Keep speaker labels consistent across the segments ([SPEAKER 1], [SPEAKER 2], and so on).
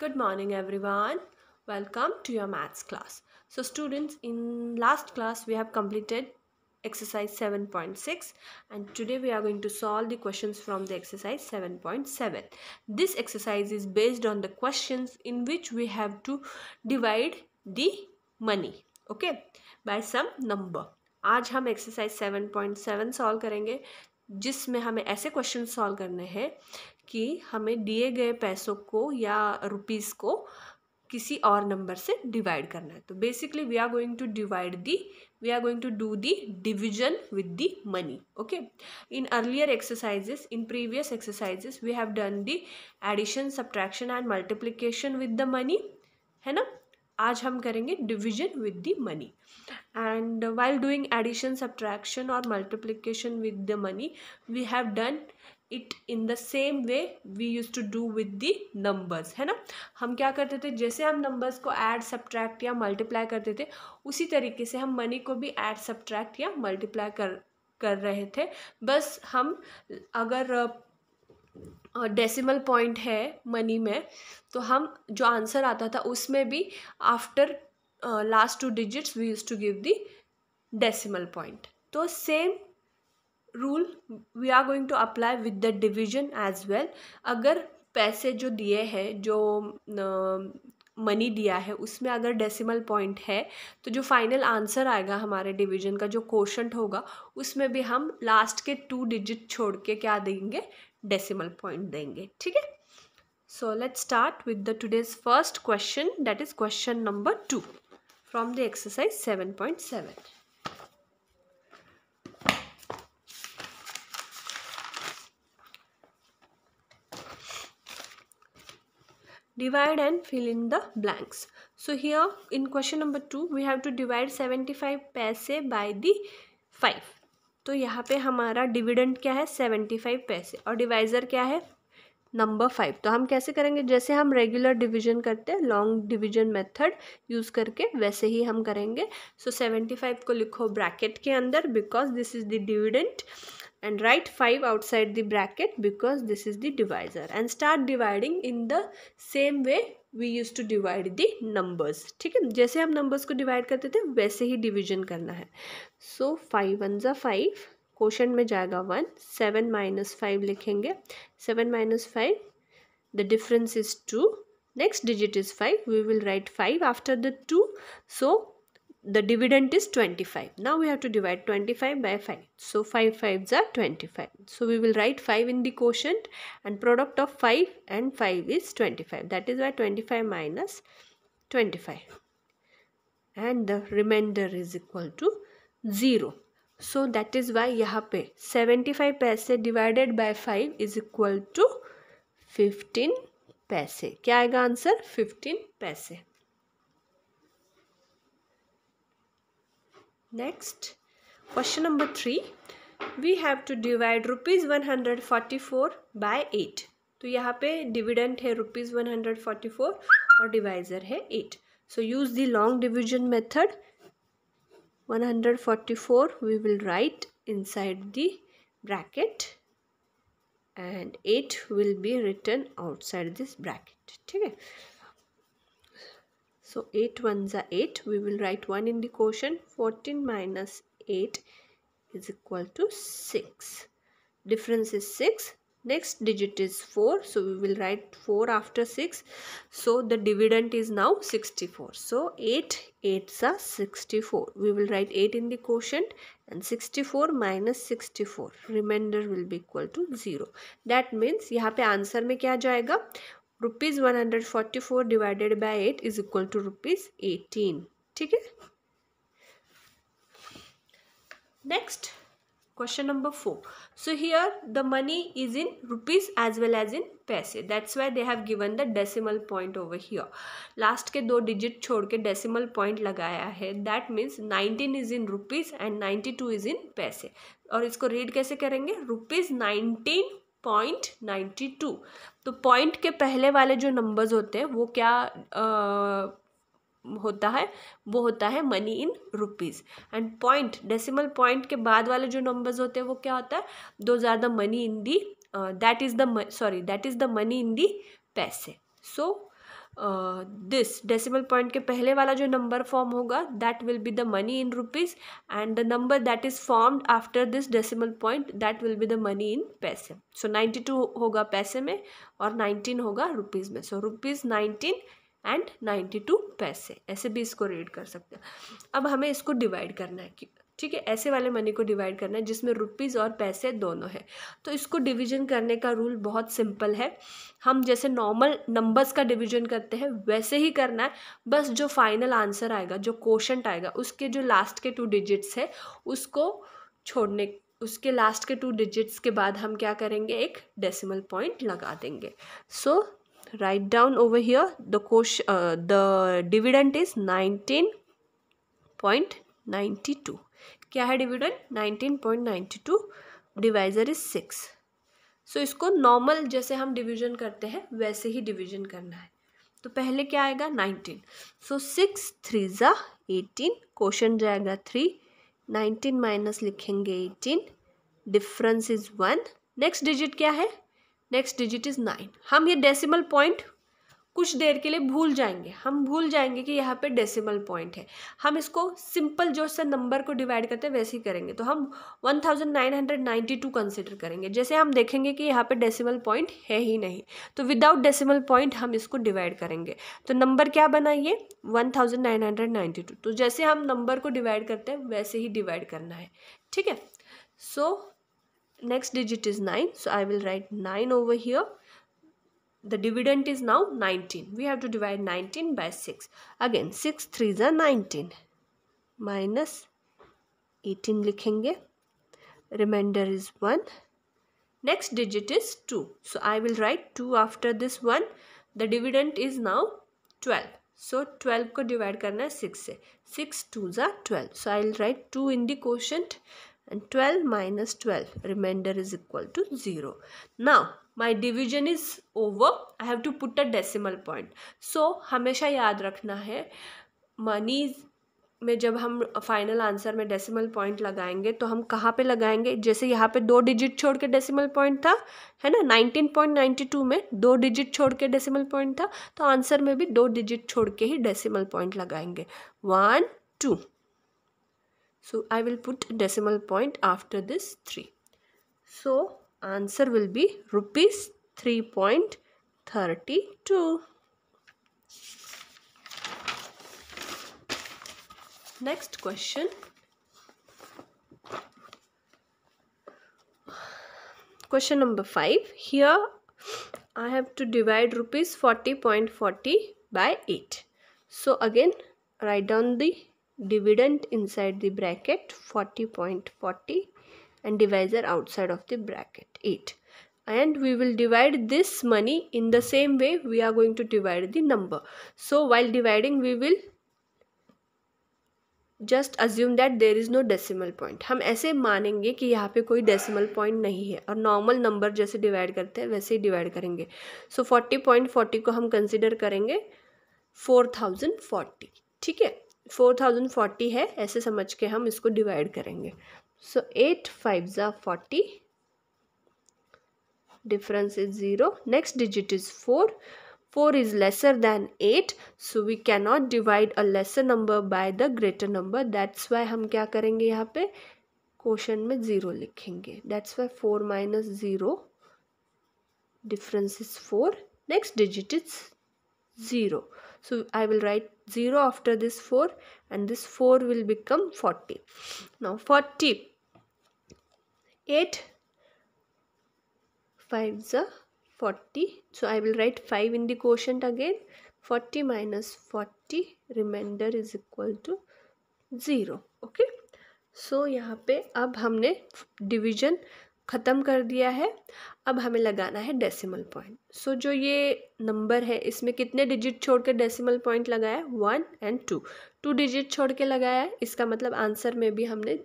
[SPEAKER 1] Good morning everyone. Welcome to your maths class. So students in last class we have completed exercise 7.6 and today we are going to solve the questions from the exercise 7.7. .7. This exercise is based on the questions in which we have to divide the money okay by some number. आज हम exercise 7.7 solve करेंगे जिसमें हमें ऐसे question solve करने हैं कि हमें दिए गए पैसों को या रुपीस को किसी और नंबर से डिवाइड करना है तो basically we are going to divide the we are going to do the division with the money okay in earlier exercises in previous exercises we have done the addition subtraction and multiplication with the money है ना आज हम करेंगे division with the money and while doing addition subtraction और multiplication with the money we have done it in the same way we use to do with the numbers है ना हम क्या करते थे जैसे हम नंबर्स को ऐड सब्ट्रैक्ट या मल्टीप्लाई करते थे उसी तरीके से हम मनी को भी ऐड सब्ट्रैक्ट या मल्टीप्लाई कर कर रहे थे बस हम अगर डेसिमल uh, पॉइंट है मनी में तो हम जो आंसर आता था उसमें भी after last two digits we use to give the decimal point तो same rule we are going to apply with the division as well अगर पैसे जो दिए हैं जो मनी दिया है उसमें अगर डेसिमल पॉइंट है तो जो फाइनल आंसर आएगा हमारे डिवीजन का जो क्वेश्चन होगा उसमें भी हम लास्ट के टू डिजिट छोड़ के क्या देंगे डेसिमल पॉइंट देंगे ठीक है so let start with the today's first question that is question number two from the exercise seven point seven divide and fill in the blanks so here in question number 2 we have to divide 75 paise by the 5 तो यहाँ पे हमारा dividend क्या है seventy five पैसे और divisor क्या है नंबर फाइव तो हम कैसे करेंगे जैसे हम रेगुलर डिवीजन करते हैं लॉन्ग डिवीजन मेथड यूज़ करके वैसे ही हम करेंगे सो सेवेंटी फाइव को लिखो ब्रैकेट के अंदर because this is the dividend and write 5 outside the bracket because this is the divisor and start dividing in the same way we used to divide the numbers ठीक है जैसे हम numbers को divide करते थे वैसे ही division करना है so फाइव वन ज़ा फाइव क्वेश्चन में जाएगा वन सेवन माइनस फाइव लिखेंगे seven minus five the difference is two next digit is 5 we will write 5 after the 2 so the dividend is 25 now we have to divide 25 by 5 so 5 5s are 25 so we will write 5 in the quotient and product of 5 and 5 is 25 that is why 25 minus 25 and the remainder is equal to 0 so that is why here 75 paise divided by 5 is equal to 15 paise. क्या answer? 15 paise. next question number 3 we have to divide rupees 144 by 8 तो यहाँ dividend है rupees 144 और divisor है 8 so use the long division method 144 we will write inside the bracket and 8 will be written outside this bracket ठीक so 8 ones are 8. We will write 1 in the quotient. 14 minus 8 is equal to 6. Difference is 6. Next digit is 4. So we will write 4 after 6. So the dividend is now 64. So 8 8s are 64. We will write 8 in the quotient and 64 minus 64. Remainder will be equal to 0. That means here पे answer में क्या rupees one hundred forty four divided by eight is equal to rupees eighteen ठीक है next question number four so here the money is in rupees as well as in paise that's why they have given the decimal point over here last के दो digit छोड़ के decimal point लगाया है that means nineteen is in rupees and ninety two is in पैसे और इसको read कैसे करेंगे rupees nineteen point ninety two तो पॉइंट के पहले वाले जो नंबर्स होते हैं वो क्या आ, होता है वो होता है money in rupees and point decimal point के बाद वाले जो नंबर्स होते हैं वो क्या होता है those are the money in the that is the sorry that is the money in the paise so this decimal point के पहले वाला जो नंबर फॉर्म होगा that will be the money in rupees and the number that is formed after this decimal point that will be the money in paise so ninety two होगा पैसे में और nineteen होगा रुपीज़ में so rupees nineteen and ninety two paise ऐसे भी इसको read कर सकते हैं अब हमें इसको डिवाइड करना है ठीक है ऐसे वाले मनी को डिवाइड करना है जिसमें रुपीज़ और पैसे दोनों हैं तो इसको डिवीजन करने का रूल बहुत सिंपल है हम जैसे नॉर्मल नंबर्स का डिवीजन करते हैं वैसे ही करना है बस जो फाइनल आंसर आएगा जो क्वेश्चन आएगा उसके जो लास्ट के टू डिजिट्स है उसको छोड़ने उसके लास्ट के टू डिजिट्स के बाद हम क्या करेंगे एक डेसिमल पॉइंट लगा देंगे so write down over here the कोश the dividend is nineteen point ninety two क्या है dividend nineteen point ninety two divisor is six so इसको नॉर्मल जैसे हम डिवीजन करते हैं वैसे ही डिवीजन करना है तो पहले क्या आएगा नाइनटीन सो सिक्स थ्री ज़ा एटीन क्वेश्चन जाएगा थ्री नाइनटीन माइनस लिखेंगे eighteen difference is one next digit क्या है नेक्स्ट डिजिट इज नाइन हम ये डेसिमल पॉइंट कुछ देर के लिए भूल जाएंगे हम भूल जाएंगे कि यहाँ पे डेसिमल पॉइंट है हम इसको सिंपल जो से नंबर को डिवाइड करते हैं वैसे ही करेंगे तो हम 1992 कंसिडर करेंगे जैसे हम देखेंगे कि यहाँ पे डेसिमल पॉइंट है ही नहीं तो विदाउट डेसिमल पॉइंट हम इसको डिवाइड करेंगे तो नंबर क्या बनाइए वन तो जैसे हम नंबर को डिवाइड करते हैं वैसे ही डिवाइड करना है ठीक है so next digit is nine so I will write nine over here the dividend is now 19 we have to divide 19 by 6 again 6 3 is 19 minus 18 likhenge remainder is 1 next digit is 2 so i will write 2 after this one the dividend is now 12 so 12 को divide करना है 6 से 6 two ज़ा 12 so I will write 2 in the quotient and 12 minus 12 remainder is equal to 0 now my division is over I have to put a decimal point so हमेशा याद रखना है money में जब हम फाइनल आंसर में डेसिमल पॉइंट लगाएंगे तो हम कहाँ पे लगाएंगे जैसे यहाँ पे दो डिजिट छोड़ के डेसिमल पॉइंट था है ना नाइनटीन पॉइंट नाइन्टी टू में दो डिजिट छोड़ के डेसिमल पॉइंट था तो आंसर में भी दो डिजिट छोड़ के ही डेसिमल पॉइंट लगाएंगे one two so I will put decimal point after this three so Answer will be rupees 3.32. Next question. Question number 5. Here I have to divide rupees 40.40 by 8. So again write down the dividend inside the bracket 40.40 and divisor outside of the bracket 8 and we will divide this money in the same way we are going to divide the number so while dividing we will just assume that there is no decimal point हम ऐसे मानेंगे कि यहाँ पे कोई decimal point नहीं है और नॉर्मल नंबर जैसे डिवाइड करते हैं वैसे ही डिवाइड करेंगे सो फोर्टी पॉइंट फोर्टी को हम कंसिडर करेंगे फोर थाउजेंड फोर्टी ठीक है फोर थाउजेंड फोर्टी है ऐसे समझ के हम इसको डिवाइड करेंगे So 8 5s are 40. Difference is 0. Next digit is 4. 4 is lesser than 8. So we cannot divide a lesser number by the greater number. That's why हम क्या करेंगे यहाँ पे Quotient में 0 लिखेंगे That's why 4 minus 0. Difference is 4. Next digit is 0. so I will write 0 after this 4 and this 4 will become 40. Now 40 eight five ज forty so i will write five in the quotient again 40 minus 40 remainder is equal to zero okay so यहाँ पे अब हमने division ख़त्म कर दिया है अब हमें लगाना है डेसिमल पॉइंट सो जो ये नंबर है इसमें कितने डिजिट छोड़ के डेसिमल पॉइंट लगाया one and two two digit छोड़ के लगाया है इसका मतलब आंसर में भी हमने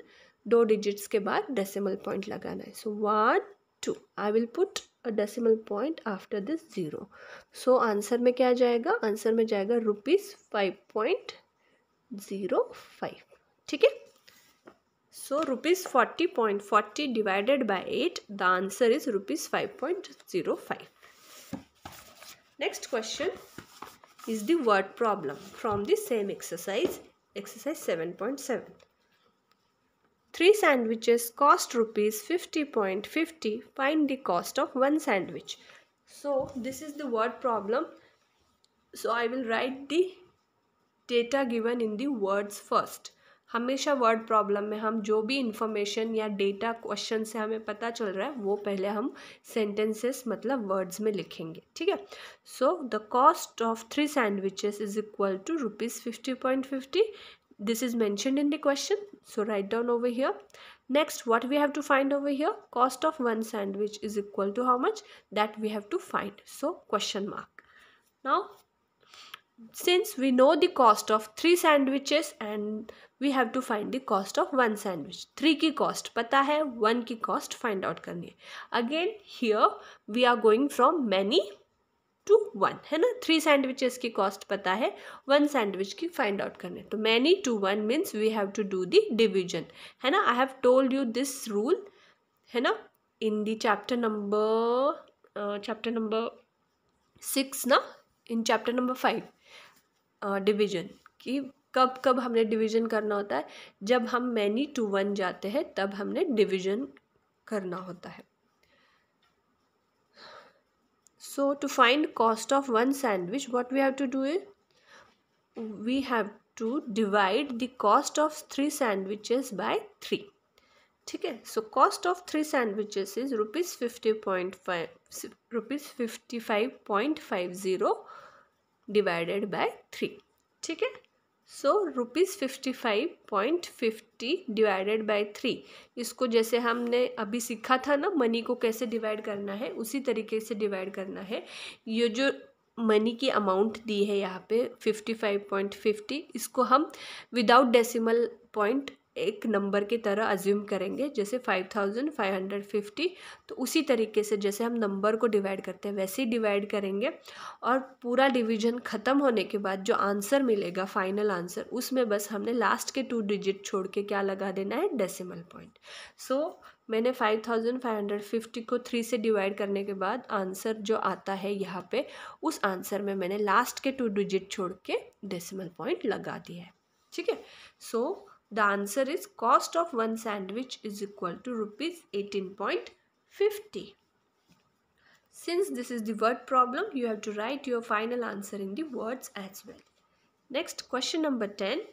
[SPEAKER 1] दो डिजिट्स के बाद डेसिमल पॉइंट लगाना है so one two I will put a decimal point after this zero so answer में क्या जाएगा आंसर में जाएगा rupees five point zero five ठीक है so rupees forty point forty divided by eight the answer is rupees five point zero five next question is word problem from the same exercise exercise seven point seven 3 sandwiches cost rupees 50.50. Find the cost of one sandwich. So this is the word problem. So I will write the data given in the words first. हमेशा word problem में हम जो भी information या data question से हमें पता चल रहा है वो पहले हम sentences मतलब words में लिखेंगे ठीक है So the cost of three sandwiches is equal to rupees fifty point fifty this is mentioned in the question so write down over here next what we have to find over here cost of one sandwich is equal to how much that we have to find so question mark now since we know the cost of three sandwiches and we have to find the cost of one sandwich three ki cost pata hai one ki cost find out karni again here we are going from many to one है ना three sandwiches की cost पता है one sandwich की find out करने तो many to one means we have to do the division है ना I have told you this rule है ना in the chapter number chapter number six ना in chapter number five division कि कब कब हमने डिविज़न करना होता है जब हम मैनी टू वन जाते हैं तब हमने डिविज़न करना होता है so to find cost of one sandwich what we have to do is we have to divide the cost of three sandwiches by 3 ठीक है so cost of three sandwiches is rupees fifty point five rupees fifty five point five zero divided by three ठीक है so rupees fifty five point fifty divided by three इसको जैसे हमने अभी सीखा था ना मनी को कैसे डिवाइड करना है उसी तरीके से डिवाइड करना है ये जो मनी की अमाउंट दी है यहाँ पे फिफ्टी फाइव पॉइंट फिफ्टी इसको हम विदाउट डेसिमल पॉइंट एक नंबर की तरह अज्यूम करेंगे जैसे five thousand five hundred fifty तो उसी तरीके से जैसे हम नंबर को डिवाइड करते हैं वैसे ही डिवाइड करेंगे और पूरा डिवीजन ख़त्म होने के बाद जो आंसर मिलेगा फाइनल आंसर उसमें बस हमने लास्ट के टू डिजिट छोड़ के क्या लगा देना है डेसिमल पॉइंट सो मैंने five thousand five hundred fifty को थ्री से डिवाइड करने के बाद आंसर जो आता है यहाँ पे उस आंसर में मैंने लास्ट के टू डिजिट छोड़ के डेसिमल पॉइंट लगा दिया है ठीक है so the answer is cost of one sandwich is equal to rupees eighteen point fifty since this is word problem you have to write your final answer in words as well next question number ten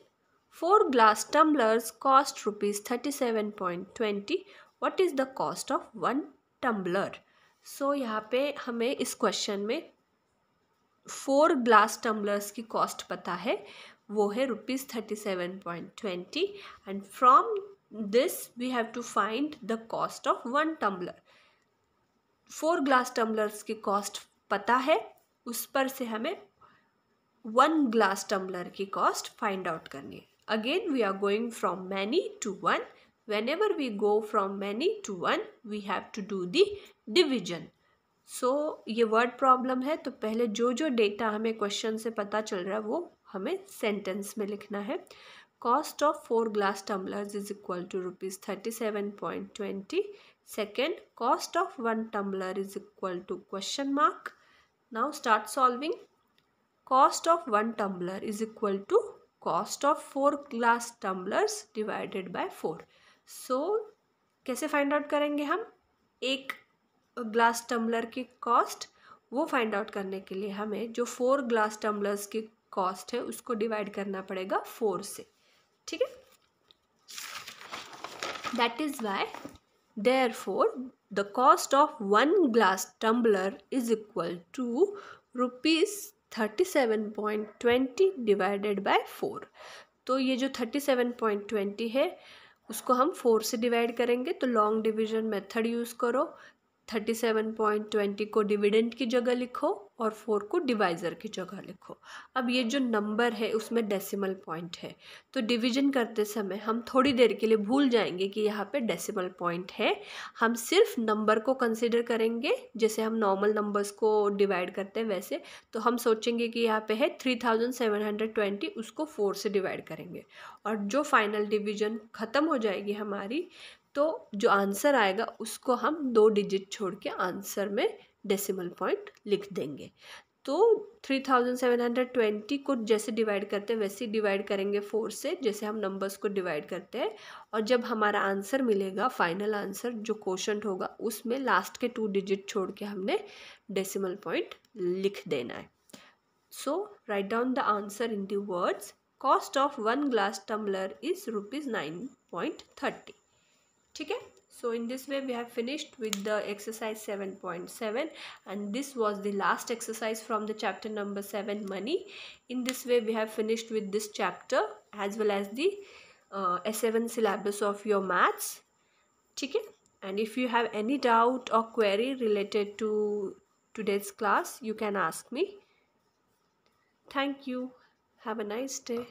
[SPEAKER 1] four glass tumblers cost rupees thirty seven point twenty what is the cost of one tumbler so यहाँ पे हमें इस question में four glass tumblers की cost पता है वो है rupees thirty seven point twenty and from this we have to find the cost of one tumbler four glass tumblers की कॉस्ट पता है उस पर से हमें वन ग्लास टम्बलर की कॉस्ट फाइंड आउट करनी है again we are going from many to one whenever we go from many to one we have to do the division so ये वर्ड प्रॉब्लम है तो पहले जो जो data हमें क्वेश्चन से पता चल रहा है वो हमें सेंटेंस में लिखना है cost of four glass tumblers is equal to rupees thirty seven point twenty second cost of one tumbler is equal to question mark now start solving cost of one tumbler is equal to cost of four glass tumblers divided by four so कैसे find out करेंगे हम एक glass tumbler की cost वो find out करने के लिए हमें जो फोर ग्लास टम्बलर्स की कॉस्ट है उसको डिवाइड करना पड़ेगा फोर से ठीक है that is why therefore the cost of one glass tumbler is equal to rupees thirty seven point twenty divided by four तो ये जो थर्टी सेवन पॉइंट ट्वेंटी है उसको हम फोर से डिवाइड करेंगे तो लॉन्ग डिविजन मेथड यूज़ करो थर्टी सेवन पॉइंट ट्वेंटी को डिविडेंड की जगह लिखो और फोर को डिवाइज़र की जगह लिखो अब ये जो नंबर है उसमें डेसिमल पॉइंट है तो डिवीजन करते समय हम थोड़ी देर के लिए भूल जाएंगे कि यहाँ पे डेसिमल पॉइंट है हम सिर्फ नंबर को कंसिडर करेंगे जैसे हम नॉर्मल नंबर्स को डिवाइड करते हैं वैसे तो हम सोचेंगे कि यहाँ पे है three thousand seven hundred twenty उसको फोर से डिवाइड करेंगे और जो फाइनल डिविजन ख़त्म हो जाएगी हमारी तो जो आंसर आएगा उसको हम दो डिजिट छोड़ के आंसर में डेसिमल पॉइंट लिख देंगे तो three thousand seven hundred twenty को जैसे डिवाइड करते हैं वैसे डिवाइड करेंगे फोर से जैसे हम नंबर्स को डिवाइड करते हैं और जब हमारा आंसर मिलेगा फाइनल आंसर जो क्वेश्चन होगा उसमें लास्ट के टू डिजिट छोड़ के हमने डेसिमल पॉइंट लिख देना है so write down the answer in the words cost of one glass tumbler is rupees nine point thirty ठीक है so in this way we have finished with the exercise 7.7 and this was the last exercise from the chapter number 7 money in this way we have finished with this chapter as well as the uh, s7 syllabus of your maths okay and if you have any doubt or query related to today's class you can ask me thank you have a nice day